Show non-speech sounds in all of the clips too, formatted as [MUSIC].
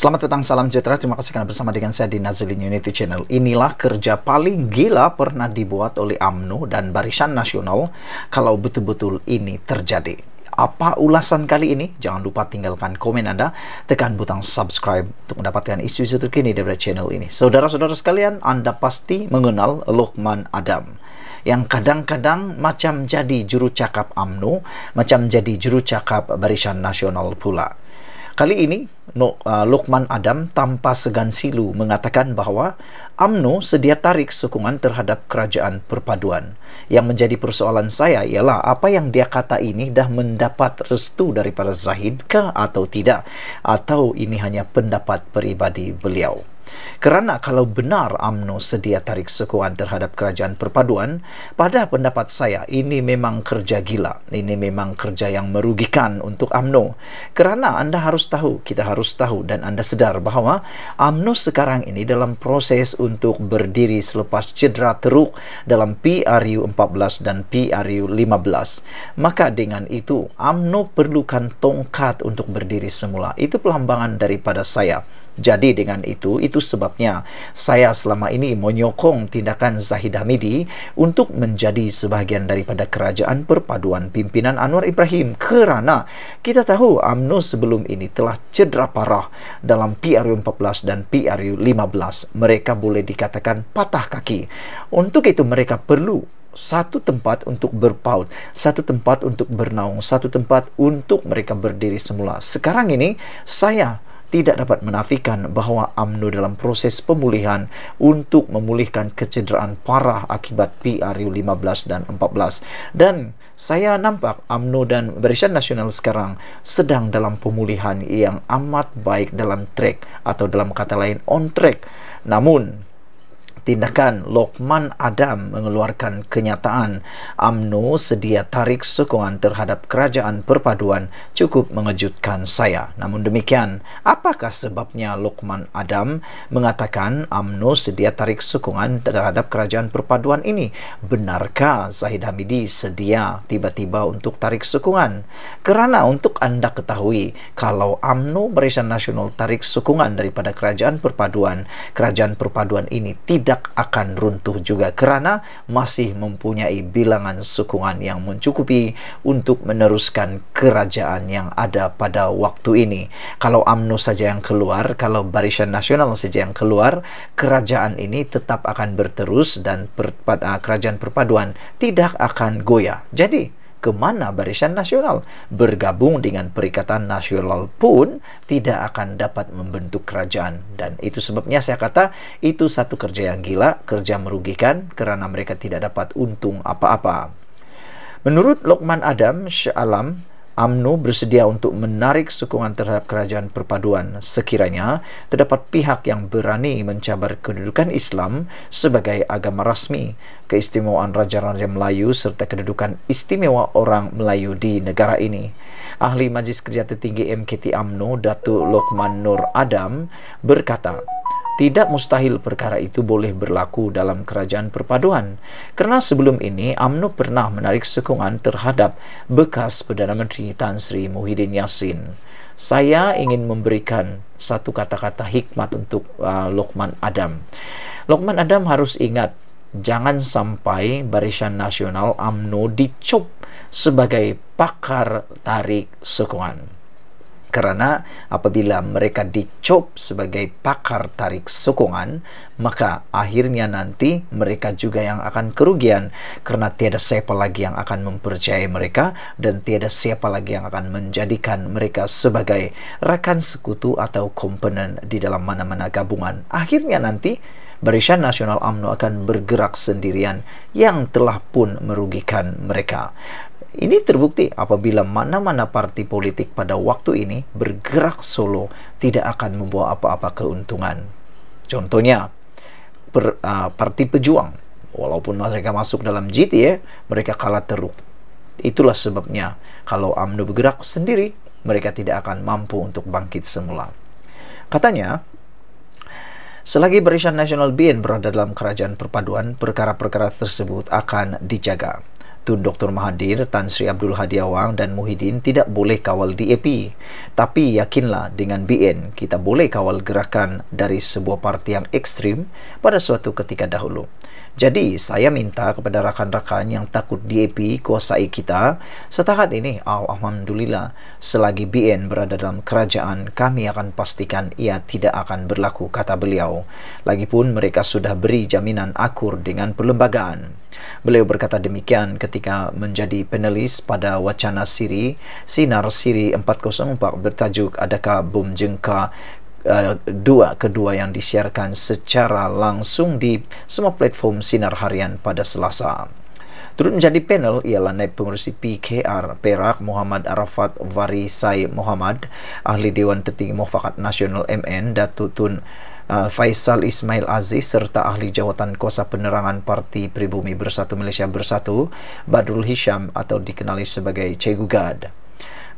Selamat petang, salam sejahtera. Terima kasih karena bersama dengan saya di Nazlin Unity Channel. Inilah kerja paling gila pernah dibuat oleh AMNU dan Barisan Nasional kalau betul-betul ini terjadi. Apa ulasan kali ini? Jangan lupa tinggalkan komen Anda, tekan butang subscribe untuk mendapatkan isu-isu terkini dari channel ini. Saudara-saudara sekalian, Anda pasti mengenal Lokman Adam yang kadang-kadang macam jadi juru cakap AMNO, macam jadi juru cakap Barisan Nasional pula. Kali ini, uh, Lokman Adam tanpa segan silu mengatakan bahawa UMNO sedia tarik sokongan terhadap kerajaan perpaduan. Yang menjadi persoalan saya ialah apa yang dia kata ini dah mendapat restu daripada Zahid ke atau tidak? Atau ini hanya pendapat peribadi beliau? Kerana kalau benar Amno sedia tarik sekuan terhadap kerajaan perpaduan, pada pendapat saya ini memang kerja gila. Ini memang kerja yang merugikan untuk Amno. Kerana anda harus tahu, kita harus tahu dan anda sedar bahawa Amno sekarang ini dalam proses untuk berdiri selepas cedera teruk dalam PRU 14 dan PRU 15. Maka dengan itu, Amno perlukan tongkat untuk berdiri semula. Itu pelambangan daripada saya. Jadi dengan itu, itu sebabnya saya selama ini menyokong tindakan Zahid Hamidi untuk menjadi sebahagian daripada kerajaan perpaduan pimpinan Anwar Ibrahim kerana kita tahu UMNO sebelum ini telah cedera parah dalam PRU 14 dan PRU 15. Mereka boleh dikatakan patah kaki. Untuk itu mereka perlu satu tempat untuk berpaut, satu tempat untuk bernaung, satu tempat untuk mereka berdiri semula. Sekarang ini saya tidak dapat menafikan bahawa UMNO dalam proses pemulihan untuk memulihkan kecederaan parah akibat PRU 15 dan 14. Dan saya nampak UMNO dan Barisan Nasional sekarang sedang dalam pemulihan yang amat baik dalam track atau dalam kata lain on track. Namun, tindakan Lokman Adam mengeluarkan kenyataan UMNO sedia tarik sokongan terhadap kerajaan perpaduan cukup mengejutkan saya. Namun demikian, apakah sebabnya Lokman Adam mengatakan UMNO sedia tarik sokongan terhadap kerajaan perpaduan ini? Benarkah Zahid Hamidi sedia tiba-tiba untuk tarik sokongan? Kerana untuk anda ketahui, kalau UMNO Barisan Nasional tarik sokongan daripada kerajaan perpaduan, kerajaan perpaduan ini tidak tidak akan runtuh juga kerana masih mempunyai bilangan sukungan yang mencukupi untuk meneruskan kerajaan yang ada pada waktu ini. Kalau UMNO saja yang keluar, kalau Barisan Nasional saja yang keluar, kerajaan ini tetap akan berterus dan per, ah, kerajaan perpaduan tidak akan goyah. Jadi, kemana Barisan Nasional. Bergabung dengan Perikatan Nasional pun tidak akan dapat membentuk kerajaan. Dan itu sebabnya saya kata itu satu kerja yang gila, kerja merugikan karena mereka tidak dapat untung apa-apa. Menurut Lokman Adam Syalam, UMNO bersedia untuk menarik sokongan terhadap kerajaan perpaduan sekiranya terdapat pihak yang berani mencabar kedudukan Islam sebagai agama rasmi, keistimewaan raja-raja Melayu serta kedudukan istimewa orang Melayu di negara ini. Ahli Majlis Kerja Tertinggi MKT UMNO, Datuk Lokman Nur Adam berkata, Tidak mustahil perkara itu boleh berlaku dalam kerajaan perpaduan, karena sebelum ini AMNO pernah menarik sokongan terhadap bekas Perdana Menteri Tan Sri Muhyiddin Yassin. Saya ingin memberikan satu kata-kata hikmat untuk uh, Lokman Adam. Lokman Adam harus ingat, jangan sampai Barisan Nasional AMNO dicop sebagai pakar tarik sokongan. kerana apabila mereka dicop sebagai pakar tarik sokongan maka akhirnya nanti mereka juga yang akan kerugian kerana tiada siapa lagi yang akan mempercayai mereka dan tiada siapa lagi yang akan menjadikan mereka sebagai rakan sekutu atau komponen di dalam mana-mana gabungan akhirnya nanti Barisan Nasional AMNO akan bergerak sendirian yang telah pun merugikan mereka. Ini terbukti apabila mana-mana parti politik pada waktu ini bergerak solo tidak akan membawa apa-apa keuntungan. Contohnya, per, uh, parti pejuang, walaupun mereka masuk dalam GT ya, mereka kalah teruk. Itulah sebabnya kalau UMNO bergerak sendiri, mereka tidak akan mampu untuk bangkit semula. Katanya, Selagi Barisan Nasional BN berada dalam kerajaan perpaduan, perkara-perkara tersebut akan dijaga. Tun Dr. Mahathir, Tan Sri Abdul Hadi Awang dan Muhyiddin tidak boleh kawal DAP. Tapi yakinlah dengan BN, kita boleh kawal gerakan dari sebuah parti yang ekstrim pada suatu ketika dahulu. Jadi saya minta kepada rakan-rakan yang takut DAP kuasai kita setakat ini Alhamdulillah selagi BN berada dalam kerajaan kami akan pastikan ia tidak akan berlaku kata beliau Lagipun mereka sudah beri jaminan akur dengan perlembagaan Beliau berkata demikian ketika menjadi penulis pada wacana siri Sinar Siri 404 bertajuk Adakah Bum Jengka eh, dua kedua yang disiarkan secara langsung di semua platform sinar harian pada Selasa. Turut menjadi panel ialah naib pengurusi PKR Perak Muhammad Arafat Varisai Muhammad, ahli Dewan Tertinggi Mufakat Nasional MN Datuk Tun uh, Faisal Ismail Aziz serta ahli jawatan kuasa penerangan Parti Pribumi Bersatu Malaysia Bersatu Badrul Hisham atau dikenali sebagai Cegu Gad.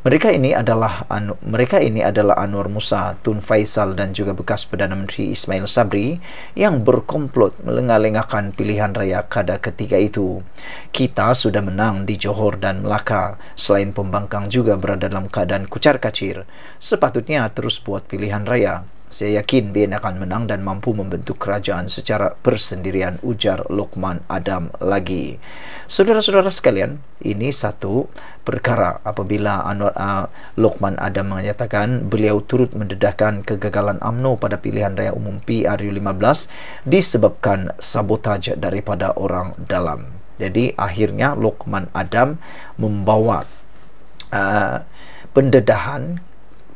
Mereka ini adalah anu, mereka ini adalah Anwar Musa, Tun Faisal dan juga bekas Perdana Menteri Ismail Sabri yang berkomplot melengah-lengahkan pilihan raya kada ketiga itu. Kita sudah menang di Johor dan Melaka. Selain pembangkang juga berada dalam keadaan kucar-kacir. Sepatutnya terus buat pilihan raya, saya yakin BN akan menang dan mampu membentuk kerajaan secara persendirian ujar Lokman Adam lagi. Saudara-saudara sekalian, ini satu perkara apabila Anwar uh, Lokman Adam menyatakan beliau turut mendedahkan kegagalan AMNO pada pilihan raya umum PRU15 disebabkan sabotaj daripada orang dalam. Jadi akhirnya Lokman Adam membawa uh, pendedahan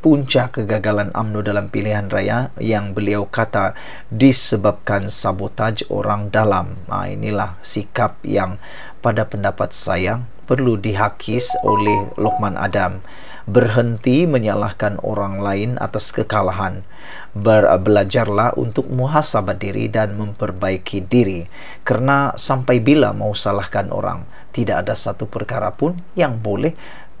punca kegagalan AMNO dalam pilihan raya yang beliau kata disebabkan sabotaj orang dalam. Nah, ha, inilah sikap yang pada pendapat saya perlu dihakis oleh Lokman Adam. Berhenti menyalahkan orang lain atas kekalahan. Ber, belajarlah untuk muhasabah diri dan memperbaiki diri. Karena sampai bila mau salahkan orang, tidak ada satu perkara pun yang boleh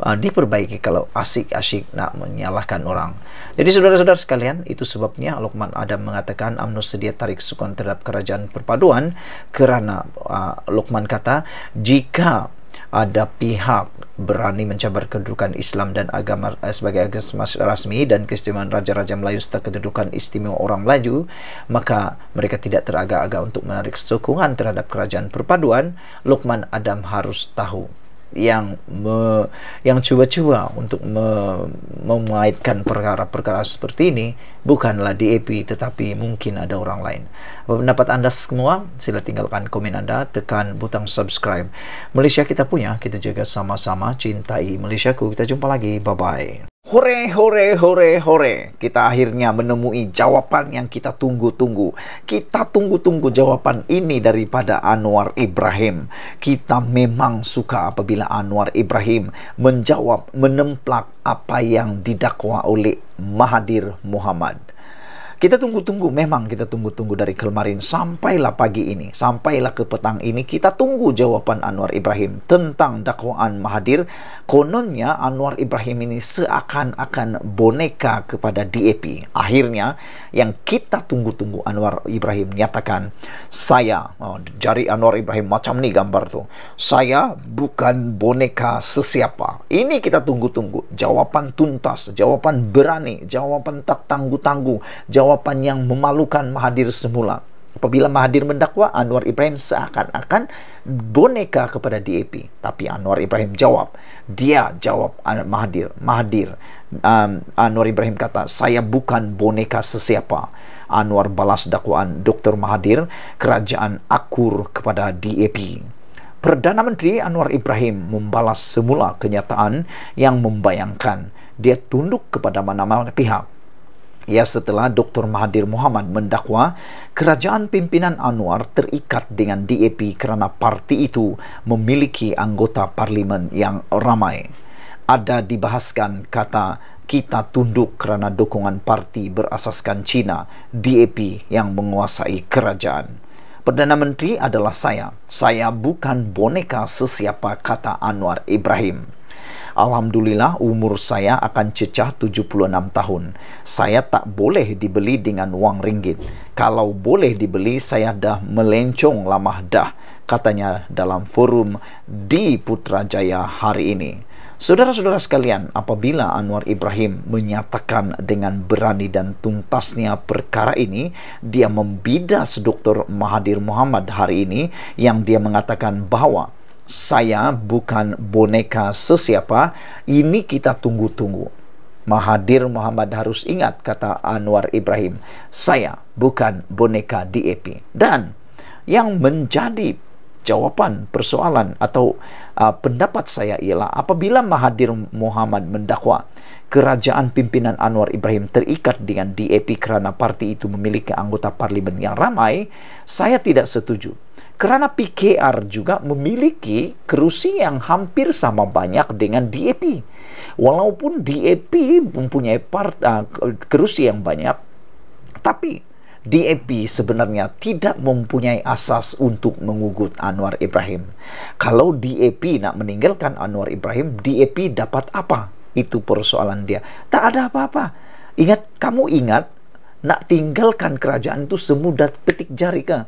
uh, diperbaiki kalau asik-asik nak menyalahkan orang. Jadi saudara-saudara sekalian, itu sebabnya Luqman Adam mengatakan Amnu sedia tarik sukan terhadap kerajaan perpaduan kerana uh, Luqman kata jika ada pihak berani mencabar kedudukan Islam dan agama eh, sebagai agama rasmi dan keistimewaan raja-raja Melayu serta kedudukan istimewa orang Melayu maka mereka tidak teragak-agak untuk menarik sokongan terhadap kerajaan perpaduan Lukman Adam harus tahu yang me, yang cuba-cuba untuk me, memaitkan perkara-perkara seperti ini bukanlah di DAP tetapi mungkin ada orang lain. Apa pendapat anda semua? Sila tinggalkan komen anda, tekan butang subscribe. Malaysia kita punya, kita jaga sama-sama cintai Malaysiaku. Kita jumpa lagi. Bye-bye. Hore, hore, hore, hore. Kita akhirnya menemui jawapan yang kita tunggu-tunggu. Kita tunggu-tunggu jawapan ini daripada Anwar Ibrahim. Kita memang suka apabila Anwar Ibrahim menjawab, menemplak apa yang didakwa oleh Mahadir Muhammad kita tunggu-tunggu memang kita tunggu-tunggu dari kemarin sampailah pagi ini sampailah ke petang ini kita tunggu jawaban Anwar Ibrahim tentang dakwaan mahadir. kononnya Anwar Ibrahim ini seakan-akan boneka kepada DAP akhirnya yang kita tunggu-tunggu Anwar Ibrahim nyatakan saya oh, jari Anwar Ibrahim macam ni gambar tu saya bukan boneka sesiapa ini kita tunggu-tunggu jawapan tuntas jawapan berani jawapan tak tangguh-tangguh jawapan yang memalukan Mahadir semula. Apabila Mahadir mendakwa, Anwar Ibrahim seakan-akan boneka kepada DAP. Tapi Anwar Ibrahim jawab, dia jawab Mahadir. Mahadir um, Anwar Ibrahim kata, saya bukan boneka sesiapa. Anwar balas dakwaan Dr. Mahadir kerajaan akur kepada DAP. Perdana Menteri Anwar Ibrahim membalas semula kenyataan yang membayangkan dia tunduk kepada mana-mana pihak ia setelah Dr. Mahathir Mohamad mendakwa kerajaan pimpinan Anwar terikat dengan DAP kerana parti itu memiliki anggota parlimen yang ramai. Ada dibahaskan kata kita tunduk kerana dokongan parti berasaskan China, DAP yang menguasai kerajaan. Perdana Menteri adalah saya. Saya bukan boneka sesiapa kata Anwar Ibrahim. Alhamdulillah umur saya akan cecah 76 tahun. Saya tak boleh dibeli dengan wang ringgit. Kalau boleh dibeli saya dah melencong lama dah katanya dalam forum di Putrajaya hari ini. Saudara-saudara sekalian, apabila Anwar Ibrahim menyatakan dengan berani dan tuntasnya perkara ini, dia membidas Dr. Mahathir Muhammad hari ini yang dia mengatakan bahawa saya bukan boneka sesiapa, ini kita tunggu-tunggu. Mahadir Muhammad harus ingat kata Anwar Ibrahim, saya bukan boneka DAP. Dan yang menjadi jawaban persoalan atau uh, pendapat saya ialah apabila Mahadir Muhammad mendakwa kerajaan pimpinan Anwar Ibrahim terikat dengan DAP kerana parti itu memiliki anggota parlimen yang ramai, saya tidak setuju. Karena PKR juga memiliki kerusi yang hampir sama banyak dengan DAP. Walaupun DAP mempunyai part, uh, kerusi yang banyak, tapi DAP sebenarnya tidak mempunyai asas untuk mengugut Anwar Ibrahim. Kalau DAP nak meninggalkan Anwar Ibrahim, DAP dapat apa? Itu persoalan dia. Tak ada apa-apa. Ingat, kamu ingat, nak tinggalkan kerajaan itu semudah petik jari kah?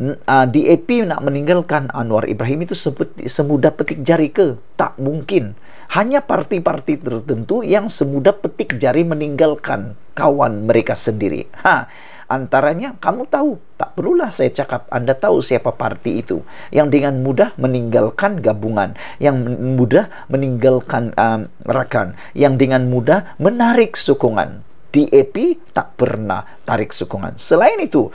uh, ah, DAP nak meninggalkan Anwar Ibrahim itu seperti semudah petik jari ke tak mungkin hanya parti-parti tertentu yang semudah petik jari meninggalkan kawan mereka sendiri ha antaranya kamu tahu tak perlulah saya cakap Anda tahu siapa parti itu yang dengan mudah meninggalkan gabungan yang mudah meninggalkan um, rakan yang dengan mudah menarik sokongan DAP tak pernah tarik sokongan. Selain itu,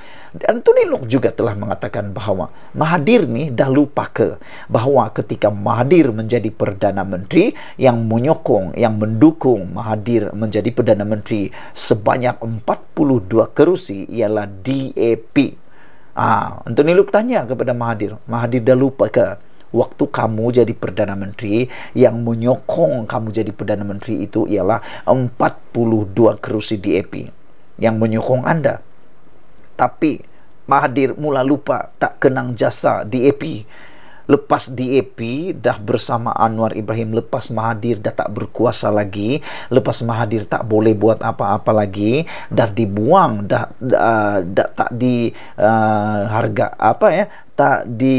Anthony Lok juga telah mengatakan bahawa Mahathir ni dah lupa ke bahawa ketika Mahathir menjadi Perdana Menteri yang menyokong, yang mendukung Mahathir menjadi Perdana Menteri sebanyak 42 kerusi ialah DAP. Ah, Anthony Lok tanya kepada Mahathir, Mahathir dah lupa ke? waktu kamu jadi perdana menteri yang menyokong kamu jadi perdana menteri itu ialah 42 kerusi di EP yang menyokong anda tapi Mahathir mula lupa tak kenang jasa di EP lepas DAP dah bersama Anwar Ibrahim lepas Mahathir dah tak berkuasa lagi lepas Mahathir tak boleh buat apa-apa lagi dah dibuang dah dah, uh, dah tak di uh, harga apa ya tak di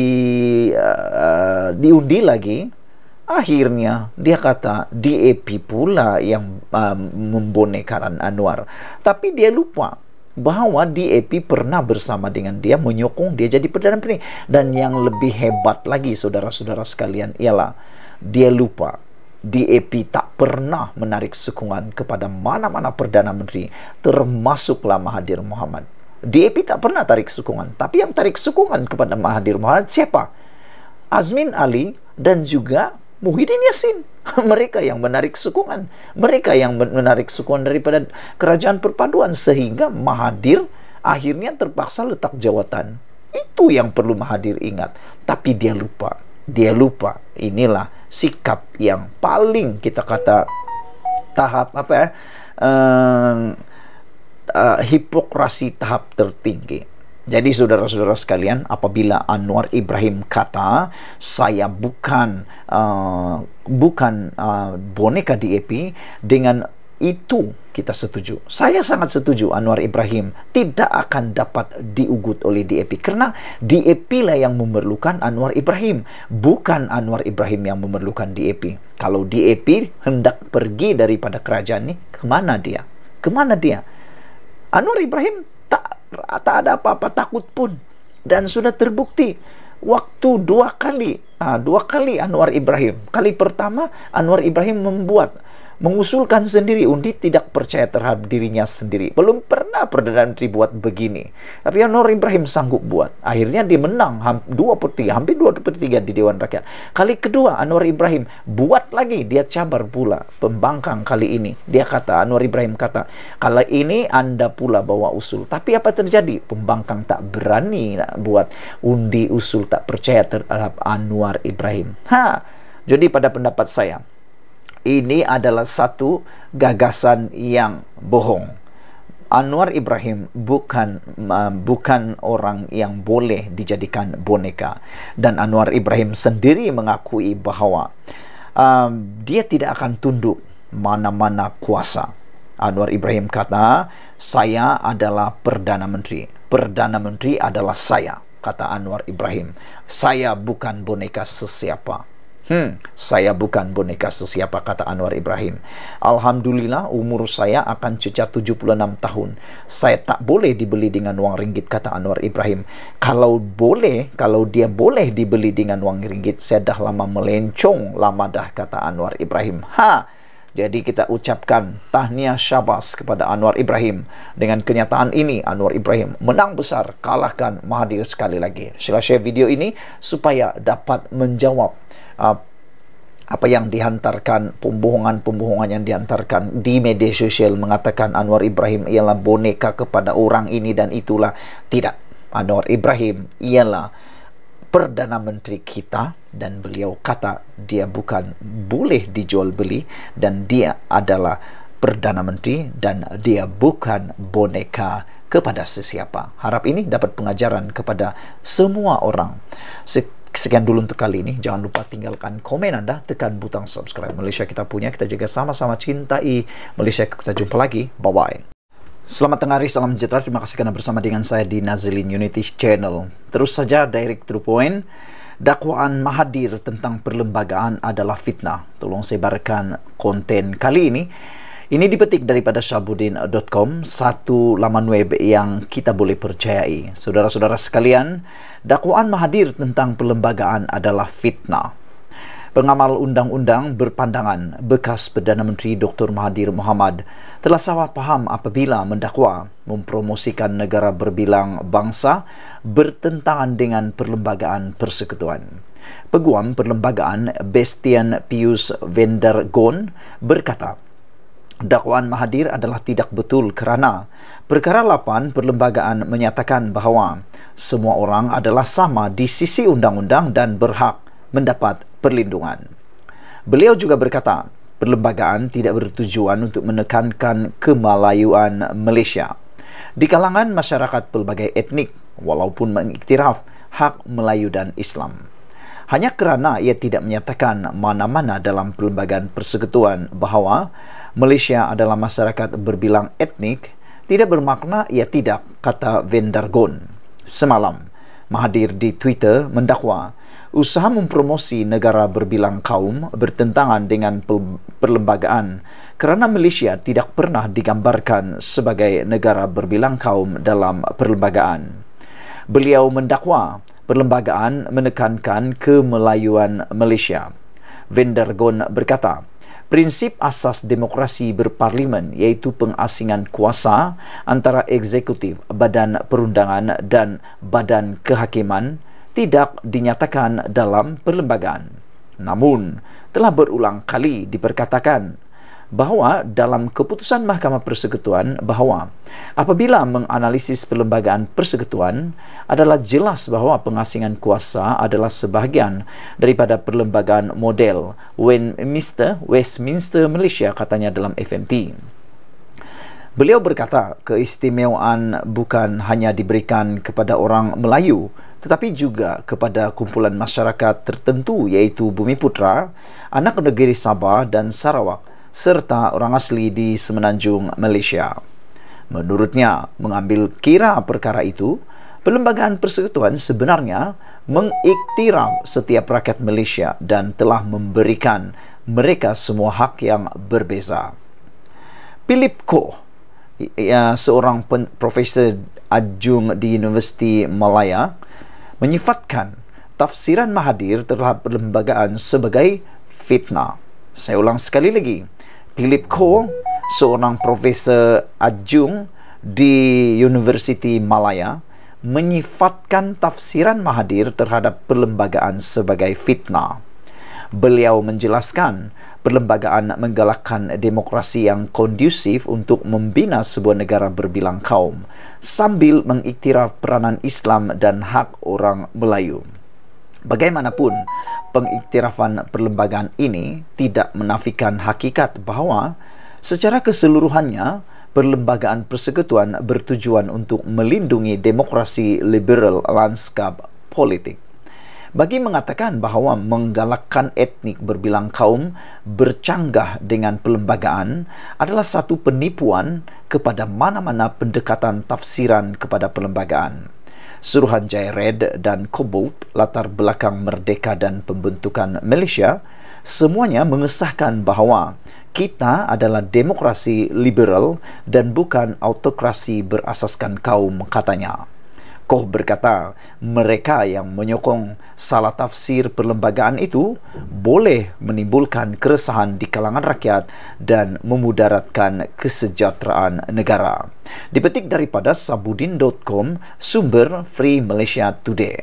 uh, diundi lagi akhirnya dia kata DAP pula yang uh, membonekaran Anwar tapi dia lupa bahawa DAP pernah bersama dengan dia menyokong dia jadi Perdana Menteri dan yang lebih hebat lagi saudara-saudara sekalian ialah dia lupa DAP tak pernah menarik sokongan kepada mana-mana Perdana Menteri termasuklah Mahathir Mohamad DAP tak pernah tarik sokongan tapi yang tarik sokongan kepada Mahathir Mohamad siapa? Azmin Ali dan juga Muhyiddin Yassin. [LAUGHS] Mereka yang menarik sokongan. Mereka yang menarik sokongan daripada kerajaan perpaduan. Sehingga Mahathir akhirnya terpaksa letak jawatan. Itu yang perlu Mahathir ingat. Tapi dia lupa. Dia lupa. Inilah sikap yang paling kita kata tahap apa ya? Uh, uh, hipokrasi tahap tertinggi. Jadi saudara-saudara sekalian, apabila Anwar Ibrahim kata saya bukan uh, bukan uh, boneka DAP dengan itu kita setuju. Saya sangat setuju Anwar Ibrahim tidak akan dapat diugut oleh DAP karena DAP lah yang memerlukan Anwar Ibrahim, bukan Anwar Ibrahim yang memerlukan DAP. Kalau DAP hendak pergi daripada kerajaan ini, kemana dia? Kemana dia? Anwar Ibrahim tak ada apa-apa takut pun dan sudah terbukti waktu dua kali ah, dua kali Anwar Ibrahim kali pertama Anwar Ibrahim membuat mengusulkan sendiri Undi tidak percaya terhadap dirinya sendiri. Belum pernah Perdana Menteri buat begini. Tapi Anwar Ibrahim sanggup buat. Akhirnya dia menang dua per tiga hampir dua per tiga di Dewan Rakyat. Kali kedua Anwar Ibrahim buat lagi, dia cabar pula pembangkang kali ini. Dia kata, Anwar Ibrahim kata, kalau ini Anda pula bawa usul. Tapi apa terjadi? Pembangkang tak berani nak buat Undi usul tak percaya terhadap Anwar Ibrahim. Ha, jadi pada pendapat saya, ini adalah satu gagasan yang bohong. Anwar Ibrahim bukan uh, bukan orang yang boleh dijadikan boneka dan Anwar Ibrahim sendiri mengakui bahawa uh, dia tidak akan tunduk mana-mana kuasa. Anwar Ibrahim kata, "Saya adalah perdana menteri. Perdana menteri adalah saya," kata Anwar Ibrahim. "Saya bukan boneka sesiapa." Hmm. Saya bukan boneka sesiapa kata Anwar Ibrahim. Alhamdulillah umur saya akan cecah 76 tahun. Saya tak boleh dibeli dengan wang ringgit kata Anwar Ibrahim. Kalau boleh, kalau dia boleh dibeli dengan wang ringgit, saya dah lama melencong lama dah kata Anwar Ibrahim. Ha. Jadi kita ucapkan tahniah syabas kepada Anwar Ibrahim. Dengan kenyataan ini Anwar Ibrahim menang besar kalahkan Mahathir sekali lagi. Sila share video ini supaya dapat menjawab Ah, apa yang dihantarkan pembohongan-pembohongan yang dihantarkan di media sosial mengatakan Anwar Ibrahim ialah boneka kepada orang ini dan itulah tidak Anwar Ibrahim ialah perdana menteri kita dan beliau kata dia bukan boleh dijual beli dan dia adalah perdana menteri dan dia bukan boneka kepada sesiapa harap ini dapat pengajaran kepada semua orang Set- sekian dulu untuk kali ini. Jangan lupa tinggalkan komen Anda, tekan butang subscribe. Malaysia kita punya, kita jaga sama-sama cintai Malaysia. Kita jumpa lagi. Bye-bye. Selamat tengah hari, salam sejahtera. Terima kasih kerana bersama dengan saya di Nazilin Unity Channel. Terus saja, direct to point. Dakwaan Mahathir tentang perlembagaan adalah fitnah. Tolong sebarkan konten kali ini. Ini dipetik daripada syabudin.com, satu laman web yang kita boleh percayai. Saudara-saudara sekalian, dakwaan Mahadir tentang perlembagaan adalah fitnah. Pengamal undang-undang berpandangan bekas Perdana Menteri Dr. Mahathir Mohamad telah salah paham apabila mendakwa mempromosikan negara berbilang bangsa bertentangan dengan perlembagaan persekutuan. Peguam perlembagaan Bastian Pius Vendergon berkata, dakwaan Mahathir adalah tidak betul kerana perkara 8 perlembagaan menyatakan bahawa semua orang adalah sama di sisi undang-undang dan berhak mendapat perlindungan. Beliau juga berkata, perlembagaan tidak bertujuan untuk menekankan kemalayuan Malaysia. Di kalangan masyarakat pelbagai etnik, walaupun mengiktiraf hak Melayu dan Islam. Hanya kerana ia tidak menyatakan mana-mana dalam perlembagaan persekutuan bahawa Malaysia adalah masyarakat berbilang etnik tidak bermakna ia tidak, kata Vendargon. Semalam, Mahathir di Twitter mendakwa usaha mempromosi negara berbilang kaum bertentangan dengan perlembagaan kerana Malaysia tidak pernah digambarkan sebagai negara berbilang kaum dalam perlembagaan. Beliau mendakwa perlembagaan menekankan kemelayuan Malaysia. Vendergon berkata, prinsip asas demokrasi berparlimen yaitu pengasingan kuasa antara eksekutif, badan perundangan dan badan kehakiman tidak dinyatakan dalam perlembagaan. Namun, telah berulang kali diperkatakan bahawa dalam keputusan Mahkamah Persekutuan bahawa apabila menganalisis perlembagaan persekutuan adalah jelas bahawa pengasingan kuasa adalah sebahagian daripada perlembagaan model Westminster, Westminster Malaysia katanya dalam FMT. Beliau berkata keistimewaan bukan hanya diberikan kepada orang Melayu tetapi juga kepada kumpulan masyarakat tertentu iaitu Bumiputra, anak negeri Sabah dan Sarawak serta orang asli di semenanjung Malaysia. Menurutnya, mengambil kira perkara itu, Perlembagaan Persekutuan sebenarnya mengiktiraf setiap rakyat Malaysia dan telah memberikan mereka semua hak yang berbeza. Philip Koh, seorang profesor adjung di Universiti Malaya, menyifatkan tafsiran Mahathir terhadap perlembagaan sebagai fitnah. Saya ulang sekali lagi, Philip Koh, seorang profesor adjung di University Malaya, menyifatkan tafsiran Mahadir terhadap perlembagaan sebagai fitnah. Beliau menjelaskan perlembagaan menggalakkan demokrasi yang kondusif untuk membina sebuah negara berbilang kaum sambil mengiktiraf peranan Islam dan hak orang Melayu. Bagaimanapun, pengiktirafan perlembagaan ini tidak menafikan hakikat bahawa secara keseluruhannya perlembagaan persekutuan bertujuan untuk melindungi demokrasi liberal lanskap politik. Bagi mengatakan bahawa menggalakkan etnik berbilang kaum bercanggah dengan perlembagaan adalah satu penipuan kepada mana-mana pendekatan tafsiran kepada perlembagaan. Suruhanjaya Red dan Cobalt latar belakang merdeka dan pembentukan Malaysia semuanya mengesahkan bahawa kita adalah demokrasi liberal dan bukan autokrasi berasaskan kaum katanya. Koh berkata, mereka yang menyokong salah tafsir perlembagaan itu boleh menimbulkan keresahan di kalangan rakyat dan memudaratkan kesejahteraan negara. Dipetik daripada sabudin.com sumber Free Malaysia Today.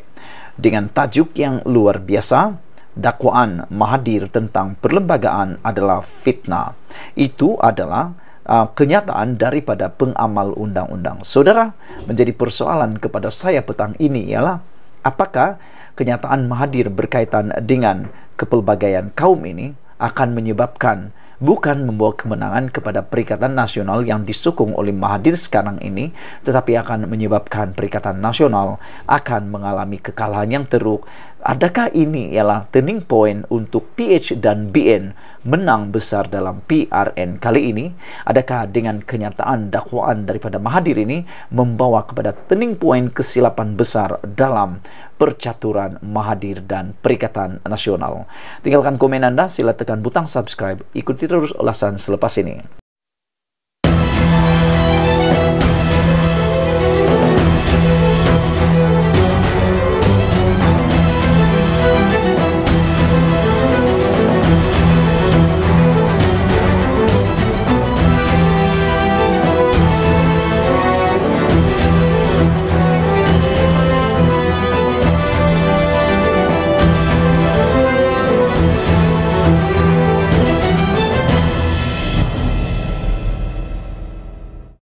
Dengan tajuk yang luar biasa, dakwaan Mahathir tentang perlembagaan adalah fitnah. Itu adalah fitnah Ah, kenyataan daripada pengamal undang-undang. Saudara, menjadi persoalan kepada saya petang ini ialah apakah kenyataan Mahathir berkaitan dengan kepelbagaian kaum ini akan menyebabkan bukan membawa kemenangan kepada Perikatan Nasional yang disukung oleh Mahathir sekarang ini, tetapi akan menyebabkan Perikatan Nasional akan mengalami kekalahan yang teruk. Adakah ini ialah turning point untuk PH dan BN menang besar dalam PRN kali ini? Adakah dengan kenyataan dakwaan daripada Mahathir ini membawa kepada turning point kesilapan besar dalam percaturan Mahathir dan Perikatan Nasional? Tinggalkan komen anda, sila tekan butang subscribe, ikuti terus ulasan selepas ini.